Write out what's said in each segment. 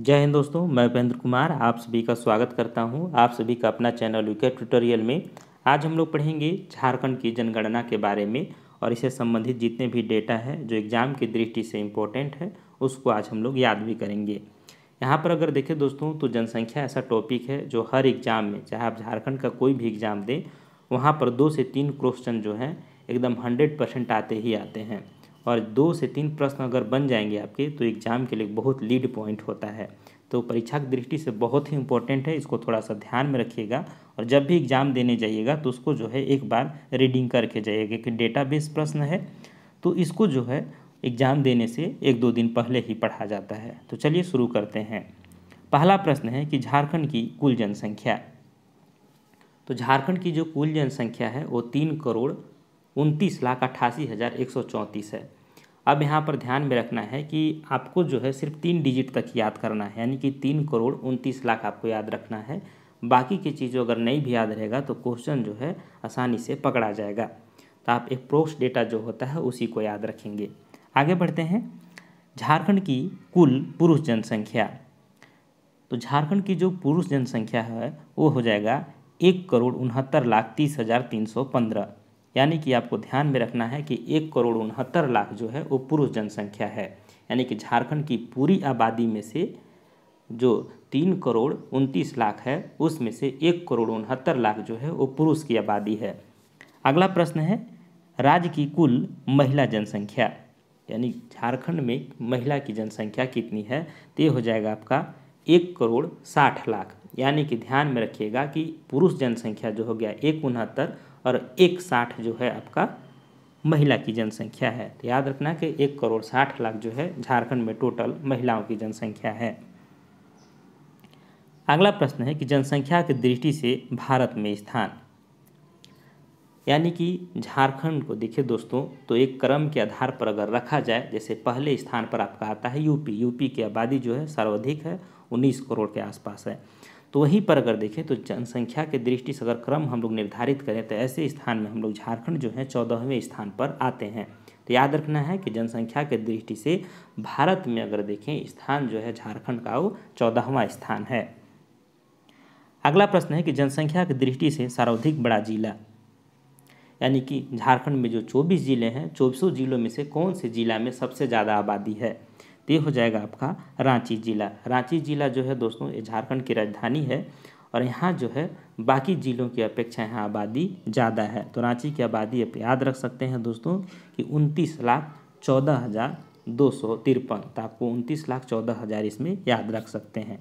जय हिंद दोस्तों मैं उपेंद्र कुमार आप सभी का स्वागत करता हूं आप सभी का अपना चैनल यूके ट्यूटोरियल में आज हम लोग पढ़ेंगे झारखंड की जनगणना के बारे में और इससे संबंधित जितने भी डेटा है जो एग्ज़ाम की दृष्टि से इम्पोर्टेंट है उसको आज हम लोग याद भी करेंगे यहाँ पर अगर देखें दोस्तों तो जनसंख्या ऐसा टॉपिक है जो हर एग्ज़ाम में चाहे आप झारखंड का कोई भी एग्ज़ाम दें वहाँ पर दो से तीन क्वेश्चन जो हैं एकदम हंड्रेड परसेंट आते ही आते हैं और दो से तीन प्रश्न अगर बन जाएंगे आपके तो एग्ज़ाम के लिए बहुत लीड पॉइंट होता है तो परीक्षा की दृष्टि से बहुत ही इंपॉर्टेंट है इसको थोड़ा सा ध्यान में रखिएगा और जब भी एग्ज़ाम देने जाइएगा तो उसको जो है एक बार रीडिंग करके जाइएगा कि बेस प्रश्न है तो इसको जो है एग्ज़ाम देने से एक दो दिन पहले ही पढ़ा जाता है तो चलिए शुरू करते हैं पहला प्रश्न है कि झारखंड की कुल जनसंख्या तो झारखंड की जो कुल जनसंख्या है वो तीन करोड़ उनतीस लाख अट्ठासी हज़ार एक सौ चौंतीस है अब यहाँ पर ध्यान में रखना है कि आपको जो है सिर्फ तीन डिजिट तक याद करना है यानी कि तीन करोड़ उनतीस लाख आपको याद रखना है बाकी की चीज़ों अगर नहीं भी याद रहेगा तो क्वेश्चन जो है आसानी से पकड़ा जाएगा तो आप एक प्रोक्स डेटा जो होता है उसी को याद रखेंगे आगे बढ़ते हैं झारखंड की कुल पुरुष जनसंख्या तो झारखंड की जो पुरुष जनसंख्या है वो हो जाएगा एक करोड़ उनहत्तर लाख तीस हज़ार तीन सौ पंद्रह यानी कि आपको ध्यान में रखना है कि एक करोड़ उनहत्तर लाख जो है वो पुरुष जनसंख्या है यानी कि झारखंड की पूरी आबादी में से जो तीन करोड़ उनतीस लाख है उसमें से एक करोड़ उनहत्तर लाख जो है वो पुरुष की आबादी है अगला प्रश्न है राज्य की कुल महिला जनसंख्या यानी झारखंड में महिला की जनसंख्या कितनी है तो ये हो जाएगा आपका एक करोड़ साठ लाख यानी कि ध्यान में रखिएगा कि पुरुष जनसंख्या जो हो गया एक उनहत्तर और एक साठ जो है आपका महिला की जनसंख्या है तो याद रखना कि एक करोड़ साठ लाख जो है झारखंड में टोटल महिलाओं की जनसंख्या है अगला प्रश्न है कि जनसंख्या की दृष्टि से भारत में स्थान यानी कि झारखंड को देखिए दोस्तों तो एक क्रम के आधार पर अगर रखा जाए जैसे पहले स्थान पर आपका आता है यूपी यूपी की आबादी जो है सर्वाधिक है उन्नीस करोड़ के आसपास है तो वहीं पर अगर देखें तो जनसंख्या के दृष्टि से अगर क्रम हम लोग निर्धारित करें तो ऐसे स्थान में हम लोग झारखंड जो है चौदहवें स्थान पर आते हैं तो याद रखना है कि जनसंख्या के दृष्टि से भारत में अगर देखें स्थान जो है झारखंड का वो चौदहवा स्थान है अगला प्रश्न है कि जनसंख्या की दृष्टि से सर्वाधिक बड़ा जिला यानी कि झारखंड में जो 24 जिले हैं चौबीसों जिलों में से कौन से जिला में सबसे ज़्यादा आबादी है तो ये हो जाएगा आपका रांची ज़िला रांची ज़िला जो है दोस्तों ये झारखंड की राजधानी है और यहाँ जो है बाकी ज़िलों की अपेक्षा यहाँ आबादी ज़्यादा है तो रांची की आबादी आप याद रख सकते हैं दोस्तों कि उनतीस लाख चौदह हज़ार दो सौ तिरपन तो आपको उनतीस लाख चौदह हज़ार इसमें याद रख सकते हैं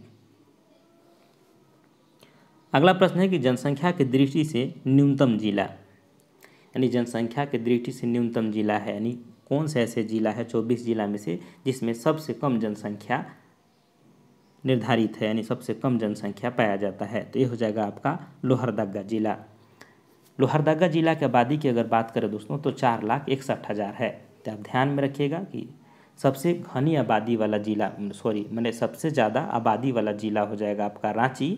अगला प्रश्न है कि जनसंख्या की दृष्टि से न्यूनतम जिला यानी जनसंख्या की दृष्टि से न्यूनतम जिला है यानी कौन सा ऐसे जिला है चौबीस जिला में से जिसमें सबसे कम जनसंख्या निर्धारित है यानी सबसे कम जनसंख्या पाया जाता है तो ये हो जाएगा आपका लोहरदगा जिला लोहरदगा जिला के आबादी की अगर बात करें दोस्तों तो चार लाख इकसठ हज़ार है तो आप ध्यान में रखिएगा कि सबसे घनी आबादी वाला ज़िला सॉरी मैंने सबसे ज़्यादा आबादी वाला ज़िला हो जाएगा आपका रांची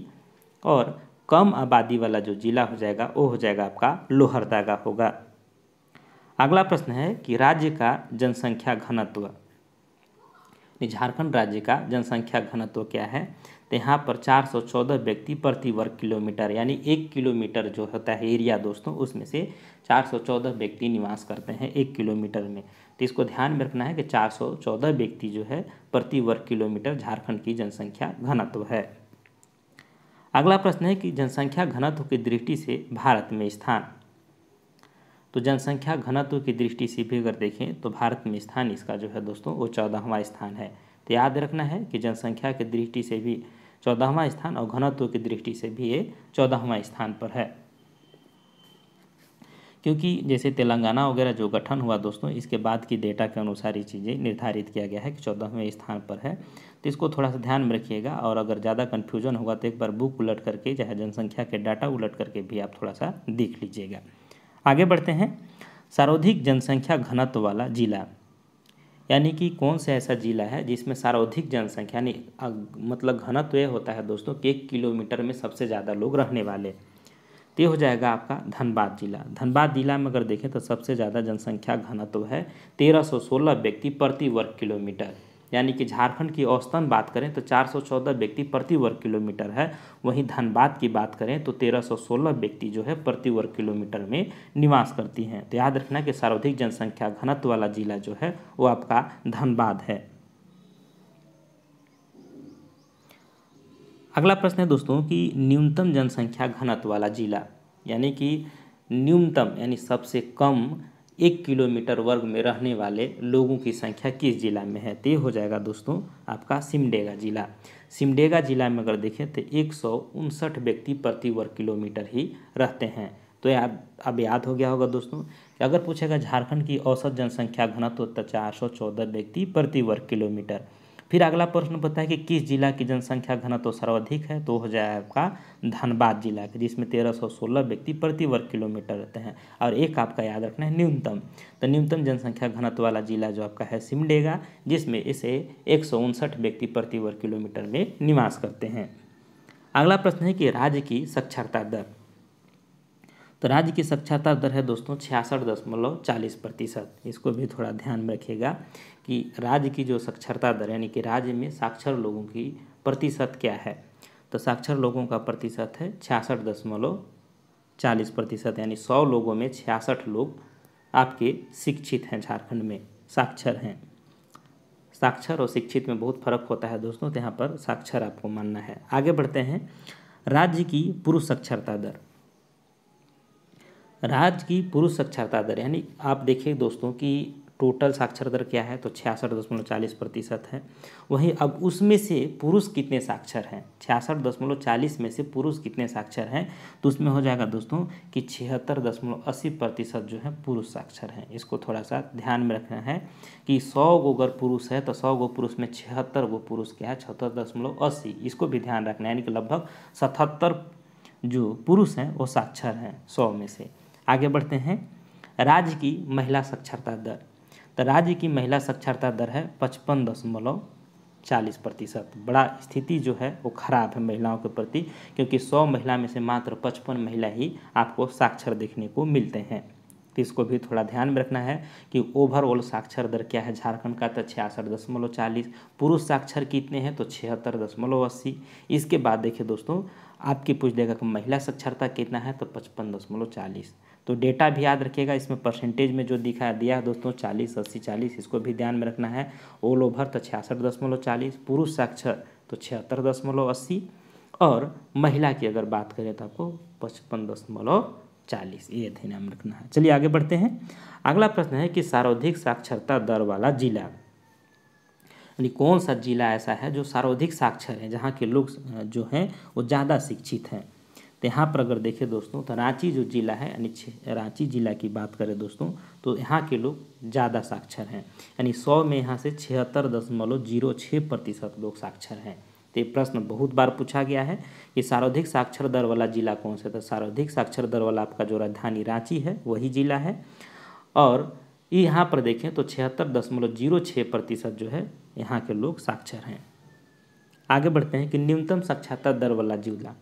और कम आबादी वाला जो ज़िला हो जाएगा वो हो जाएगा आपका लोहरदगा होगा अगला प्रश्न है कि राज्य का जनसंख्या घनत्व झारखंड राज्य का जनसंख्या घनत्व क्या है तो यहाँ पर 414 व्यक्ति प्रति वर्ग किलोमीटर यानी एक किलोमीटर जो होता है एरिया दोस्तों उसमें से 414 व्यक्ति निवास करते हैं एक किलोमीटर में तो इसको ध्यान में रखना है कि 414 व्यक्ति जो है प्रति वर्ग किलोमीटर झारखंड की जनसंख्या घनत्व है अगला प्रश्न है कि जनसंख्या घनत्व की दृष्टि से भारत में स्थान तो जनसंख्या घनत्व की दृष्टि से भी अगर देखें तो भारत में स्थान इसका जो है दोस्तों वो चौदहवा स्थान है तो याद रखना है कि जनसंख्या की दृष्टि से भी चौदहवा स्थान और घनत्व की दृष्टि से भी ये चौदहवा स्थान पर है क्योंकि जैसे तेलंगाना वगैरह जो गठन हुआ दोस्तों इसके बाद की डेटा के अनुसार ये चीज़ें निर्धारित किया गया है कि चौदहवें स्थान पर है तो इसको थोड़ा सा ध्यान में रखिएगा और अगर ज़्यादा कन्फ्यूजन होगा तो एक बार बुक उलट करके चाहे जनसंख्या के डाटा उलट करके भी आप थोड़ा सा देख लीजिएगा आगे बढ़ते हैं सर्वाधिक जनसंख्या घनत्व वाला जिला यानी कि कौन सा ऐसा जिला है जिसमें सर्वाधिक जनसंख्या यानी मतलब घनत्व यह होता है दोस्तों कि एक किलोमीटर में सबसे ज़्यादा लोग रहने वाले तो ये हो जाएगा आपका धनबाद जिला धनबाद जिला में अगर देखें तो सबसे ज़्यादा जनसंख्या घनत्व है तेरह सौ सोलह व्यक्ति प्रति वर्ग किलोमीटर यानी कि झारखंड की औसतन बात करें तो 414 व्यक्ति प्रति वर्ग किलोमीटर है वहीं धनबाद की बात करें तो 1316 व्यक्ति जो है प्रति वर्ग किलोमीटर में निवास करती हैं तो याद रखना कि सर्वाधिक जनसंख्या घनत्व वाला जिला जो है वो आपका धनबाद है अगला प्रश्न है दोस्तों कि न्यूनतम जनसंख्या घनत्व वाला जिला यानी कि न्यूनतम यानी सबसे कम एक किलोमीटर वर्ग में रहने वाले लोगों की संख्या किस जिला में है तो हो जाएगा दोस्तों आपका सिमडेगा जिला सिमडेगा जिला में अगर देखें तो एक सौ उनसठ व्यक्ति प्रति वर्ग किलोमीटर ही रहते हैं तो याद अब याद हो गया होगा दोस्तों अगर पूछेगा झारखंड की औसत जनसंख्या घनत्व तो चार सौ चौदह व्यक्ति प्रति वर्ग किलोमीटर फिर अगला प्रश्न बताया कि किस जिला की जनसंख्या घनत्व तो सर्वाधिक है तो हो जाए आपका धनबाद जिला का जिसमें तेरह सौ सोलह व्यक्ति प्रति वर्ग किलोमीटर रहते हैं और एक आपका याद रखना है न्यूनतम तो न्यूनतम जनसंख्या घनत्व वाला जिला जो आपका है सिमडेगा जिसमें इसे एक सौ उनसठ व्यक्ति प्रति वर्ग किलोमीटर में निवास करते हैं अगला प्रश्न है कि राज्य की साक्षरता दर तो राज्य की साक्षरता दर है दोस्तों छियासठ दशमलव चालीस प्रतिशत इसको भी थोड़ा ध्यान में रखिएगा कि राज्य की जो साक्षरता दर यानी कि राज्य में साक्षर लोगों की प्रतिशत क्या है तो साक्षर लोगों का प्रतिशत है छियासठ दशमलव चालीस प्रतिशत यानी सौ लोगों में छियासठ लोग आपके शिक्षित हैं झारखंड में साक्षर हैं साक्षर और शिक्षित में बहुत फर्क होता है दोस्तों तो यहाँ पर साक्षर आपको मानना है आगे बढ़ते हैं राज्य की पुरुष साक्षरता दर राज्य की पुरुष साक्षरता दर यानी आप देखिए दोस्तों कि टोटल साक्षर दर क्या है तो छियासठ दशमलव चालीस प्रतिशत है वहीं अब उसमें से पुरुष कितने साक्षर हैं छियासठ दशमलव चालीस में से पुरुष कितने साक्षर हैं तो उसमें हो जाएगा दोस्तों कि छिहत्तर दशमलव अस्सी प्रतिशत जो है पुरुष साक्षर हैं इसको थोड़ा सा ध्यान में रखना है कि सौ गो अगर पुरुष है तो सौ गो पुरुष में छिहत्तर गो पुरुष क्या है छहत्तर दशमलव अस्सी इसको भी ध्यान रखना है यानी कि लगभग सतहत्तर जो पुरुष हैं वो साक्षर हैं सौ में से आगे बढ़ते हैं राज्य की महिला साक्षरता दर तो राज्य की महिला साक्षरता दर है पचपन दशमलव चालीस प्रतिशत बड़ा स्थिति जो है वो खराब है महिलाओं के प्रति क्योंकि सौ महिला में से मात्र पचपन महिला ही आपको साक्षर देखने को मिलते हैं तो इसको भी थोड़ा ध्यान में रखना है कि ओवरऑल साक्षर दर क्या है झारखंड का तो छियासठ दशमलव चालीस पुरुष साक्षर कितने हैं तो छिहत्तर दशमलव अस्सी इसके बाद देखिए दोस्तों आपकी पूछ देगा कि महिला साक्षरता कितना है तो पचपन दशमलव चालीस तो डेटा भी याद रखिएगा इसमें परसेंटेज में जो दिखा दिया है दोस्तों चालीस अस्सी चालीस इसको भी ध्यान में रखना है ऑल ओवर तो छियासठ दशमलव चालीस पुरुष साक्षर तो छिहत्तर दशमलव अस्सी और महिला की अगर बात करें तो आपको पचपन दशमलव चालीस ये ध्यान रखना है चलिए आगे बढ़ते हैं अगला प्रश्न है कि सर्वाधिक साक्षरता दर वाला जिला यानी कौन सा जिला ऐसा है जो सर्वाधिक साक्षर है जहाँ के लोग जो हैं वो ज़्यादा शिक्षित हैं तो यहाँ पर अगर देखें दोस्तों तो रांची जो जिला है यानी रांची जिला की बात करें दोस्तों तो यहाँ के लोग ज़्यादा साक्षर हैं यानी सौ में यहाँ से छिहत्तर दशमलव जीरो छः प्रतिशत लोग साक्षर हैं तो ये प्रश्न बहुत बार पूछा गया है कि सर्वाधिक साक्षर दर वाला जिला कौन सा था तो सर्वाधिक साक्षर दर वाला आपका जो राजधानी रांची है वही जिला है और यहाँ पर देखें तो छिहत्तर दशमलव जीरो छः प्रतिशत जो है यहाँ के लोग साक्षर हैं आगे बढ़ते हैं कि न्यूनतम साक्षरता दर वाला जिला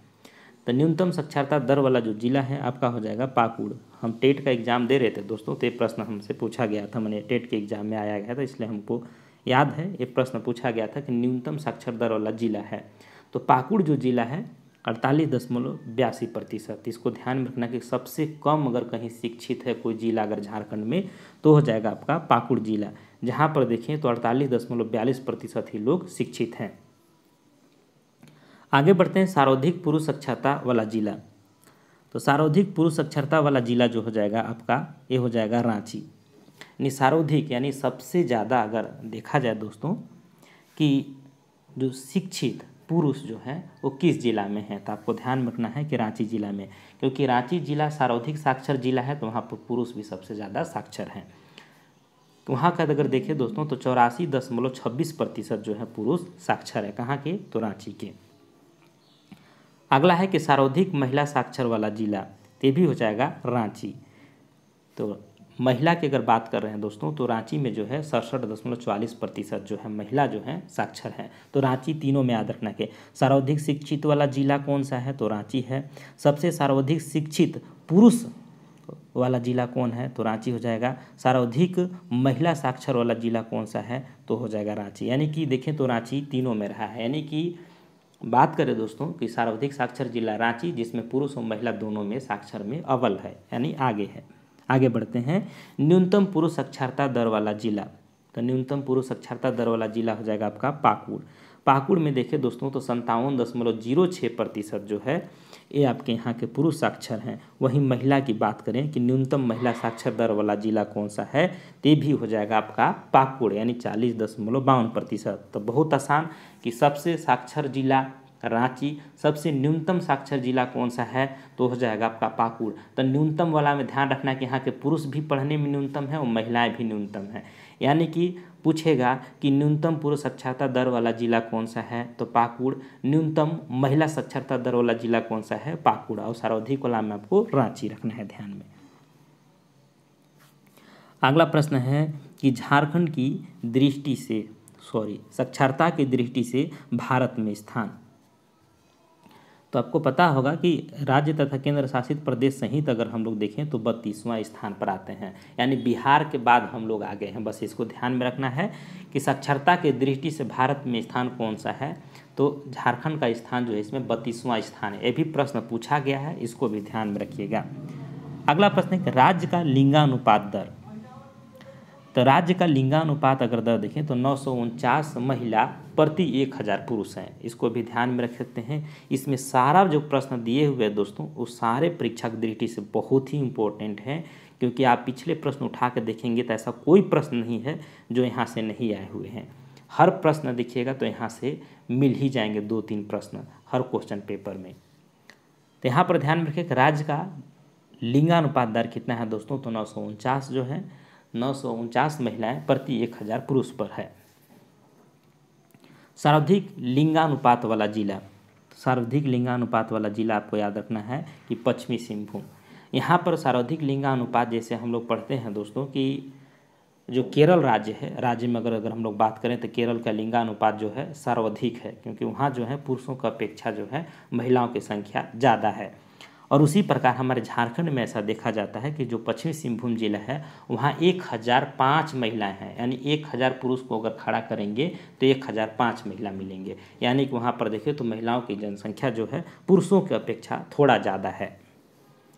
तो न्यूनतम साक्षरता दर वाला जो जिला है आपका हो जाएगा पाकुड़ हम टेट का एग्ज़ाम दे रहे थे दोस्तों तो ये प्रश्न हमसे पूछा गया था मैंने टेट के एग्ज़ाम में आया गया था इसलिए हमको याद है ये प्रश्न पूछा गया था कि न्यूनतम साक्षर दर वाला जिला है तो पाकुड़ जो जिला है अड़तालीस दशमलव बयासी प्रतिशत इसको ध्यान में रखना कि सबसे कम अगर कहीं शिक्षित है कोई जिला अगर झारखंड में तो हो जाएगा आपका पाकुड़ जिला जहाँ पर देखें तो अड़तालीस दशमलव बयालीस प्रतिशत ही लोग शिक्षित हैं आगे बढ़ते हैं सार्वधिक पुरुष साक्षरता वाला जिला तो सार्वधिक पुरुष साक्षरता वाला जिला जो हो जाएगा आपका ये हो जाएगा रांची यानी सार्वधिक यानी सबसे ज़्यादा अगर देखा जाए दोस्तों कि जो शिक्षित पुरुष जो है वो किस जिला में है तो आपको ध्यान रखना है कि रांची जिला में क्योंकि रांची जिला सर्वाधिक साक्षर जिला है तो वहाँ पर पुरुष भी सबसे ज़्यादा साक्षर हैं तो वहाँ का अगर देखें दोस्तों तो चौरासी दशमलव छब्बीस प्रतिशत जो है पुरुष साक्षर है कहाँ के तो रांची के अगला है कि सर्वाधिक महिला साक्षर वाला जिला ये भी हो जाएगा रांची तो महिला की अगर बात कर रहे हैं दोस्तों तो रांची में जो है सड़सठ दशमलव चालीस प्रतिशत जो है महिला जो है साक्षर है तो रांची तीनों में याद रखना के सर्वाधिक शिक्षित वाला जिला कौन सा है तो रांची है सबसे सर्वाधिक शिक्षित पुरुष वाला जिला कौन है तो रांची हो जाएगा सर्वाधिक महिला साक्षर वाला जिला कौन सा है तो हो जाएगा रांची यानी कि देखें तो रांची तीनों में रहा है यानी कि बात करें दोस्तों कि सर्वाधिक साक्षर जिला रांची जिसमें पुरुष और महिला दोनों में साक्षर में अव्वल है यानी आगे है आगे बढ़ते हैं न्यूनतम पुरुष साक्षरता दर वाला जिला तो न्यूनतम पुरुष साक्षरता दर वाला जिला हो जाएगा आपका पाकुड़ पाकुड़ में देखें दोस्तों तो संतावन दशमलव जीरो छः प्रतिशत जो है ये आपके यहाँ के पुरुष साक्षर हैं वहीं महिला की बात करें कि न्यूनतम महिला साक्षर दर वाला जिला कौन सा है तो भी हो जाएगा आपका पाकुड़ यानी चालीस दशमलव बावन प्रतिशत तो बहुत आसान कि सबसे साक्षर जिला रांची सबसे न्यूनतम साक्षर जिला कौन सा है तो हो जाएगा आपका पाकुड़ तो न्यूनतम वाला में ध्यान रखना कि यहाँ के पुरुष भी पढ़ने में न्यूनतम है और महिलाएं भी न्यूनतम है यानी कि पूछेगा कि न्यूनतम पुरुष साक्षरता दर वाला जिला कौन सा है तो पाकुड़ न्यूनतम महिला साक्षरता दर वाला जिला कौन सा है पाकुड़ और सर्वाधिक वाला में आपको रांची रखना है ध्यान में अगला प्रश्न है कि झारखंड की दृष्टि से सॉरी साक्षरता की दृष्टि से भारत में स्थान तो आपको पता होगा कि राज्य तथा केंद्र शासित प्रदेश सहित अगर हम लोग देखें तो बत्तीसवां स्थान पर आते हैं यानी बिहार के बाद हम लोग आ गए हैं बस इसको ध्यान में रखना है कि साक्षरता के दृष्टि से भारत में स्थान कौन सा है तो झारखंड का स्थान जो है इसमें बत्तीसवां स्थान है ये भी प्रश्न पूछा गया है इसको भी ध्यान में रखिएगा अगला प्रश्न है राज्य का लिंगानुपात दर तो राज्य का लिंगानुपात अगर दर देखें तो नौ महिला प्रति एक हज़ार पुरुष हैं इसको भी ध्यान में रख सकते हैं इसमें सारा जो प्रश्न दिए हुए हैं दोस्तों वो सारे परीक्षा की दृष्टि से बहुत ही इम्पोर्टेंट हैं क्योंकि आप पिछले प्रश्न उठा कर देखेंगे तो ऐसा कोई प्रश्न नहीं है जो यहाँ से नहीं आए हुए हैं हर प्रश्न देखिएगा तो यहाँ से मिल ही जाएंगे दो तीन प्रश्न हर क्वेश्चन पेपर में तो यहाँ पर ध्यान में रखिए राज्य का लिंगानुपात दर कितना है दोस्तों तो नौ जो है नौ सौ उनचास महिलाएँ प्रति एक हजार पुरुष पर है सर्वाधिक लिंगानुपात वाला जिला सर्वाधिक लिंगानुपात वाला जिला आपको याद रखना है कि पश्चिमी सिंहभूम यहाँ पर सर्वाधिक लिंगानुपात जैसे हम लोग पढ़ते हैं दोस्तों कि जो केरल राज्य है राज्य में अगर अगर हम लोग बात करें तो केरल का लिंगानुपात जो है सर्वाधिक है क्योंकि वहाँ जो है पुरुषों का अपेक्षा जो है महिलाओं की संख्या ज़्यादा है और उसी प्रकार हमारे झारखंड में ऐसा देखा जाता है कि जो पश्चिमी सिंहभूम जिला है वहाँ एक हज़ार पाँच महिलाएँ हैं यानी एक हज़ार पुरुष को अगर खड़ा करेंगे तो एक हज़ार पाँच महिला मिलेंगे यानी कि वहाँ पर देखें तो महिलाओं की जनसंख्या जो है पुरुषों की अपेक्षा थोड़ा ज़्यादा है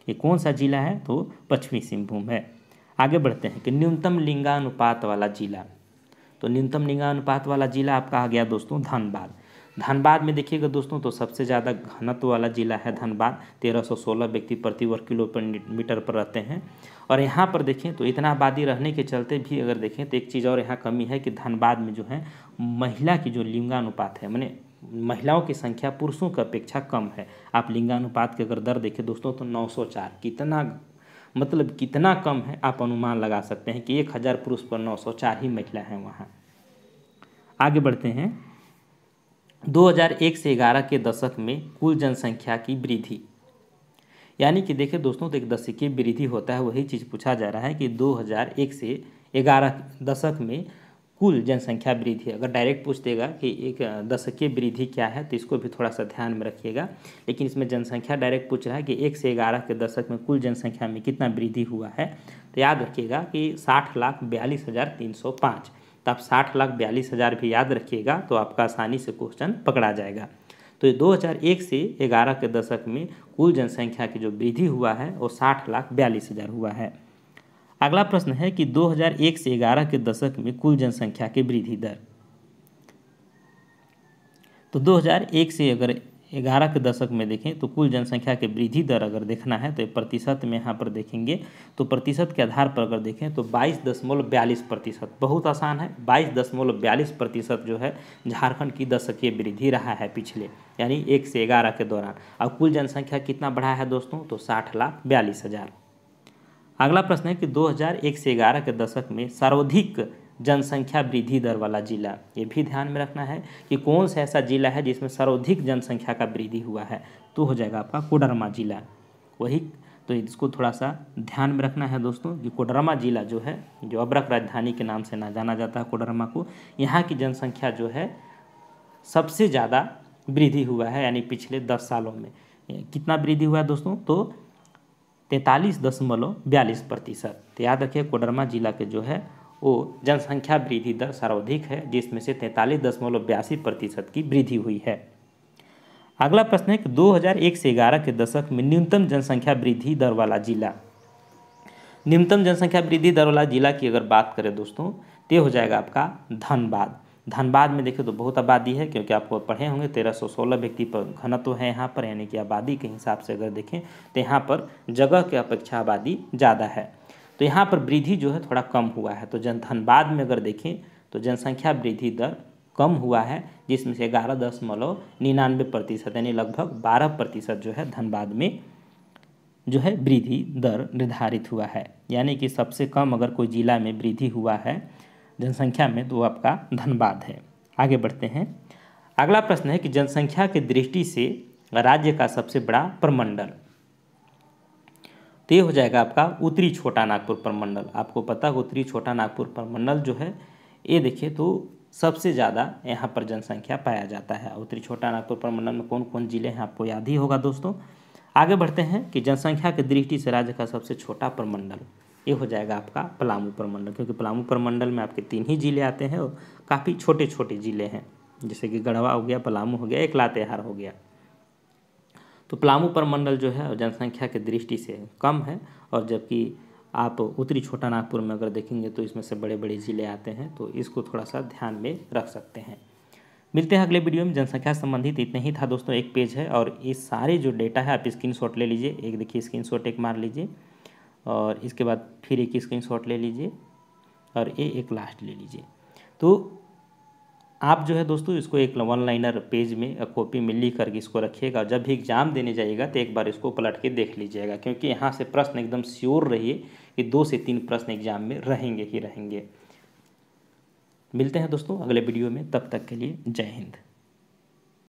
ये कौन सा जिला है तो पश्चिमी सिंहभूम है आगे बढ़ते हैं कि न्यूनतम लिंगानुपात वाला जिला तो न्यूनतम लिंगानुपात वाला जिला आपका आ गया दोस्तों धनबाद धनबाद में देखिएगा दोस्तों तो सबसे ज़्यादा घनत्व वाला जिला है धनबाद 1316 व्यक्ति प्रति वर्ग किलोमीटर पर रहते हैं और यहाँ पर देखें तो इतना आबादी रहने के चलते भी अगर देखें तो एक चीज़ और यहाँ कमी है कि धनबाद में जो है महिला की जो लिंगानुपात है मैंने महिलाओं की संख्या पुरुषों की अपेक्षा कम है आप लिंगानुपात की अगर दर देखें दोस्तों तो नौ कितना मतलब कितना कम है आप अनुमान लगा सकते हैं कि एक हज़ार पुरुष पर नौ ही महिला हैं वहाँ आगे बढ़ते हैं 2001 से 11 के दशक में कुल जनसंख्या की वृद्धि यानी कि देखिए दोस्तों तो एक दशकीय वृद्धि होता है वही चीज़ पूछा जा रहा है कि 2001 से 11 दशक में कुल जनसंख्या वृद्धि अगर डायरेक्ट पूछ देगा कि एक दशकीय वृद्धि क्या है तो इसको भी थोड़ा सा ध्यान में रखिएगा लेकिन इसमें जनसंख्या डायरेक्ट पूछ रहा है कि एक से ग्यारह के दशक में कुल जनसंख्या में कितना वृद्धि हुआ है तो याद रखिएगा कि साठ लाख बयालीस हज़ार तीन सौ पाँच तो आप साठ लाख बयालीस हज़ार भी याद रखिएगा तो आपका आसानी से क्वेश्चन पकड़ा जाएगा तो 2001 से 11 के दशक में कुल जनसंख्या की जो वृद्धि हुआ है वो साठ लाख बयालीस हज़ार हुआ है अगला प्रश्न है कि 2001 से 11 के दशक में कुल जनसंख्या की वृद्धि दर तो 2001 से अगर ग्यारह के दशक में देखें तो कुल जनसंख्या के वृद्धि दर अगर देखना है तो प्रतिशत में यहाँ पर देखेंगे तो प्रतिशत के आधार पर अगर देखें तो बाईस दशमलव बयालीस प्रतिशत बहुत आसान है बाईस दशमलव बयालीस प्रतिशत जो है झारखंड की दशकीय वृद्धि रहा है पिछले यानी एक से ग्यारह के दौरान अब कुल जनसंख्या कितना बढ़ा है दोस्तों तो साठ लाख बयालीस हज़ार अगला प्रश्न है कि एक से ग्यारह के दशक में सर्वाधिक जनसंख्या वृद्धि दर वाला जिला ये भी ध्यान में रखना है कि कौन सा ऐसा जिला है जिसमें सर्वाधिक जनसंख्या का वृद्धि हुआ है तो हो जाएगा आपका कोडरमा जिला वही तो इसको थोड़ा सा ध्यान में रखना है दोस्तों कि कोडरमा जिला जो है जो अब्रक राजधानी के नाम से ना जाना जाता है कोडरमा को यहाँ की जनसंख्या जो है सबसे ज़्यादा वृद्धि हुआ है यानी पिछले दस सालों में कितना वृद्धि हुआ है दोस्तों तो तैंतालीस दशमलव बयालीस प्रतिशत तो याद रखिए कोडरमा जिला के जो है वो जनसंख्या वृद्धि दर सर्वाधिक है जिसमें से तैंतालीस दशमलव बयासी प्रतिशत की वृद्धि हुई है अगला प्रश्न है कि 2001 से 11 के दशक में न्यूनतम जनसंख्या वृद्धि दर वाला जिला न्यूनतम जनसंख्या वृद्धि दर वाला जिला की अगर बात करें दोस्तों तो हो जाएगा आपका धनबाद धनबाद में देखिए तो बहुत आबादी है क्योंकि आपको पढ़े होंगे तेरह सौ सोलह व्यक्ति पर घनत्व है यहाँ पर यानी कि आबादी के हिसाब से अगर देखें तो यहाँ पर जगह की अपेक्षा आबादी ज़्यादा है तो यहाँ पर वृद्धि जो है थोड़ा कम हुआ है तो जनधन बाद में अगर देखें तो जनसंख्या वृद्धि दर कम हुआ है जिसमें से ग्यारह दशमलव निन्यानवे प्रतिशत यानी लगभग बारह प्रतिशत जो है धनबाद में जो है वृद्धि दर निर्धारित हुआ है यानी कि सबसे कम अगर कोई जिला में वृद्धि हुआ है जनसंख्या में तो वो आपका धनबाद है आगे बढ़ते हैं अगला प्रश्न है कि जनसंख्या की दृष्टि से राज्य का सबसे बड़ा प्रमंडल तो ये हो जाएगा आपका उत्तरी छोटा नागपुर परमंडल आपको पता है उत्तरी छोटा नागपुर परमंडल जो है ये देखिए तो सबसे ज़्यादा यहाँ पर जनसंख्या पाया जाता है उत्तरी छोटा नागपुर प्रमंडल में कौन कौन जिले हैं आपको याद ही होगा दोस्तों आगे बढ़ते हैं कि जनसंख्या की दृष्टि से राज्य का सबसे छोटा परमंडल ये हो जाएगा आपका पलामू परमंडल क्योंकि पलामू परमंडल में आपके तीन ही जिले आते हैं और काफ़ी छोटे छोटे जिले हैं जैसे कि गढ़वा हो गया पलामू हो गया एक लातेहार हो गया तो पलामू परमंडल जो है जनसंख्या के दृष्टि से कम है और जबकि आप उत्तरी छोटा नागपुर में अगर देखेंगे तो इसमें से बड़े बड़े ज़िले आते हैं तो इसको थोड़ा सा ध्यान में रख सकते हैं मिलते हैं अगले वीडियो में जनसंख्या संबंधित इतना ही था दोस्तों एक पेज है और ये सारे जो डेटा है आप स्क्रीन ले लीजिए एक देखिए स्क्रीन एक मार लीजिए और इसके बाद फिर एक स्क्रीन ले लीजिए और ये एक लास्ट ले लीजिए तो आप जो है दोस्तों इसको एक वन लाइनर पेज में कॉपी में लिख करके इसको रखिएगा जब भी एग्जाम देने जाइएगा तो एक बार इसको पलट के देख लीजिएगा क्योंकि यहाँ से प्रश्न एकदम श्योर रहिए कि दो से तीन प्रश्न एग्जाम में रहेंगे ही रहेंगे मिलते हैं दोस्तों अगले वीडियो में तब तक के लिए जय हिंद